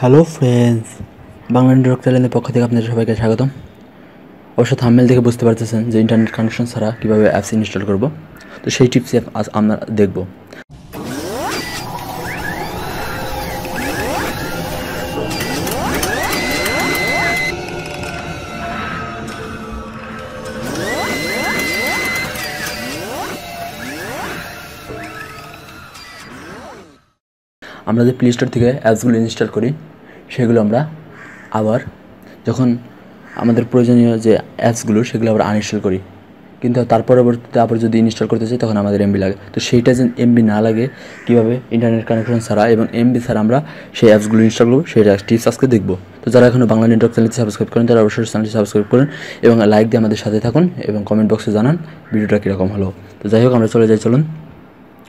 hello friends Bangla network চ্যানেলের পক্ষ থেকে আপনাদের সবাইকে স্বাগতম অবশ্য থামেল দেখে বুঝতে পারতেছেন যে ইন্টারনেট কানেকশন ছাড়া কীভাবে অ্যাপস ইনস্টল করব তো সেই টিপসই আজ আমরা দেখব আমরা যে প্লে স্টোর থেকে অ্যাপসগুলো ইনস্টল করি সেগুলো আমরা আবার যখন আমাদের প্রয়োজনীয় যে অ্যাপসগুলো সেগুলো আবার আনইনস্টল করি কিন্তু তার পরবর্তীতে আবার যদি ইনস্টল করতে চাই তখন আমাদের এমবি লাগে তো সেইটা যেন এমবি না লাগে কীভাবে ইন্টারনেট কানেকশন ছাড়া এবং এমবি ছাড়া আমরা সেই অ্যাপসগুলো ইনস্টল করবো সেই টিপস আজকে দেখব তো যারা এখনও বাংলা নেটওয়ার্ক চ্যানেলটি সাবস্ক্রাইব করেন তারা অবশ্যই চ্যানেলটি সাবস্ক্রাইব করুন এবং লাইক দিয়ে আমাদের সাথে থাকুন এবং কমেন্ট বক্সে জানান ভিডিওটা কীরকম হলো তো যাই হোক আমরা চলে যাই চলুন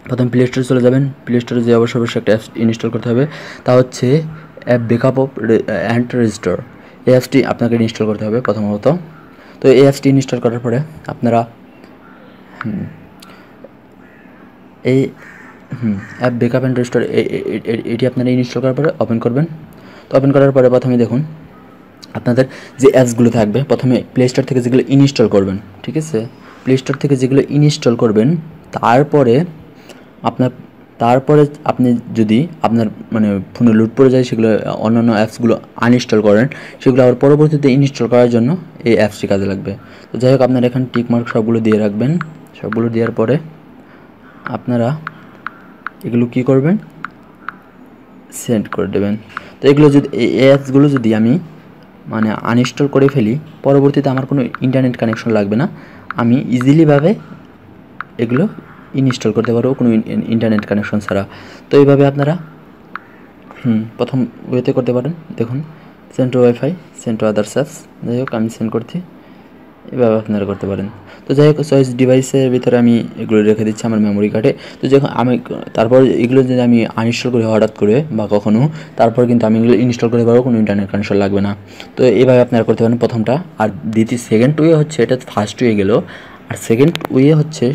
প্রথম প্লে স্টোরে চলে যাবেন প্লে স্টোরে যে অবশ্যই অবশ্যই একটা অ্যাপস ইনস্টল করতে হবে তা হচ্ছে app backup off and register এই অ্যাপসটি আপনাকে ইনস্টল করতে হবে প্রথমত তো এই অ্যাপসটি ইনস্টল করার পরে আপনারা এই হুম অ্যাপ বেকআপ অ্যান্ড রেজিস্টার এটি আপনারা ইনস্টল করার পরে ওপেন করবেন তো ওপেন করার পরে প্রথমে দেখুন আপনাদের যে অ্যাপসগুলো থাকবে প্রথমে প্লে স্টোর থেকে যেগুলো ইনস্টল করবেন ঠিক আছে প্লে স্টোর থেকে যেগুলো ইনস্টল করবেন তারপরে আপনার তারপরে আপনি যদি আপনার মানে ফোনে লুট পড়ে যায় সেগুলো অন্যান্য অ্যাপসগুলো আনইনস্টল করেন সেগুলো আবার পরবর্তীতে ইনস্টল করার জন্য এই অ্যাপসটি কাজে লাগবে তো যাই হোক আপনার এখানে টিকমার্ক সবগুলো দিয়ে রাখবেন সবগুলো দেওয়ার পরে আপনারা এগুলো কি করবেন সেন্ড করে দেবেন তো এগুলো যদি এই অ্যাপসগুলো যদি আমি মানে আনইনস্টল করে ফেলি পরবর্তীতে আমার কোনো ইন্টারনেট কানেকশন লাগবে না আমি ইজিলিভাবে এগুলো ইনস্টল করতে পারো কোনো ইন্টারনেট কানেকশন ছাড়া তো এইভাবে আপনারা হুম প্রথম ওয়েতে করতে পারেন দেখুন সেন্ট্রো ওয়াইফাই সেন্ট্রো আদার্স অ্যাপস যাই হোক আমি সেন্ড করছি এভাবে আপনারা করতে পারেন তো যাই হোক চয়েস ডিভাইসের ভিতরে আমি এগুলো রেখে দিচ্ছি আমার মেমোরি কার্ডে তো যখন আমি তারপর এগুলো যদি আমি আনইনস্টল করি হঠাৎ করে বা কখনও তারপর কিন্তু আমি এগুলো ইনস্টল করতে পারবো কোনো ইন্টারনেট কানেকশন লাগবে না তো এইভাবে আপনারা করতে পারেন প্রথমটা আর দ্বিতীয় সেকেন্ড ওয়ে হচ্ছে এটা ফার্স্ট ওয়ে গেল আর সেকেন্ড ওয়ে হচ্ছে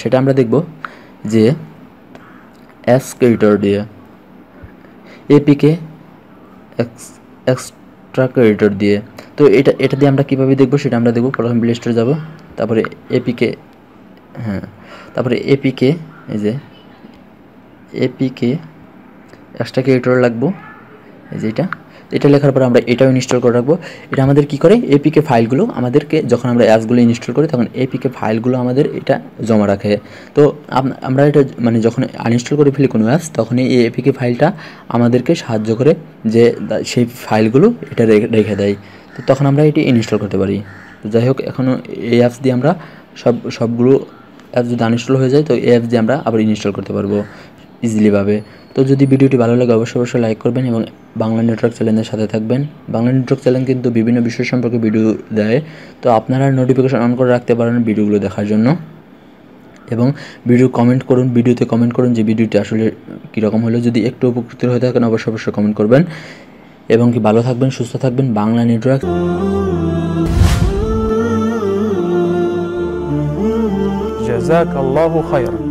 সেটা আমরা দেখব যে অ্যাসকেরিটর দিয়ে এপিকে এক্সট্রা ক্রেডিটর দিয়ে তো এটা এটা দিয়ে আমরা কীভাবে দেখব সেটা আমরা দেখব প্রথম প্লে স্টোরে যাবো তারপরে এপিকে হ্যাঁ তারপরে এপিকে এই যে এপিকে এক্সট্রা ক্রেডিটর লাগবো এই এটা লেখার পর আমরা এটাও ইনস্টল করে রাখবো এটা আমাদের কি করে এপিকে ফাইলগুলো আমাদেরকে যখন আমরা অ্যাপসগুলো ইনস্টল করি তখন এপিকে ফাইলগুলো আমাদের এটা জমা রাখে তো আমরা এটা মানে যখন আনইনস্টল করে ফেলি কোনো অ্যাপস তখনই এই এপিকে ফাইলটা আমাদেরকে সাহায্য করে যে সেই ফাইলগুলো এটা রেখে দেয় তো তখন আমরা এটি ইনস্টল করতে পারি যাই হোক এখনও এই অ্যাপস দিয়ে আমরা সব সবগুলো অ্যাপস যদি আনইনস্টল হয়ে যায় তো এই অ্যাপস দিয়ে আমরা আবার ইনস্টল করতে পারবো ইজিলিভাবে তো যদি ভিডিওটি ভালো লাগে অবশ্যই অবশ্যই লাইক করবেন এবং বাংলা নেটওয়ার্ক চ্যানেলের সাথে থাকবেন বাংলা নেটওয়ার্ক চ্যানেল কিন্তু বিভিন্ন বিষয় সম্পর্কে ভিডিও দেয় তো আপনারা নোটিফিকেশন অন করে রাখতে পারেন ভিডিওগুলো দেখার জন্য এবং ভিডিও কমেন্ট করুন ভিডিওতে কমেন্ট করুন যে ভিডিওটি আসলে কীরকম হলো যদি একটু উপকৃত হয়ে থাকেন অবশ্যই অবশ্যই কমেন্ট করবেন এবং কি ভালো থাকবেন সুস্থ থাকবেন বাংলা নেটওয়ার্ক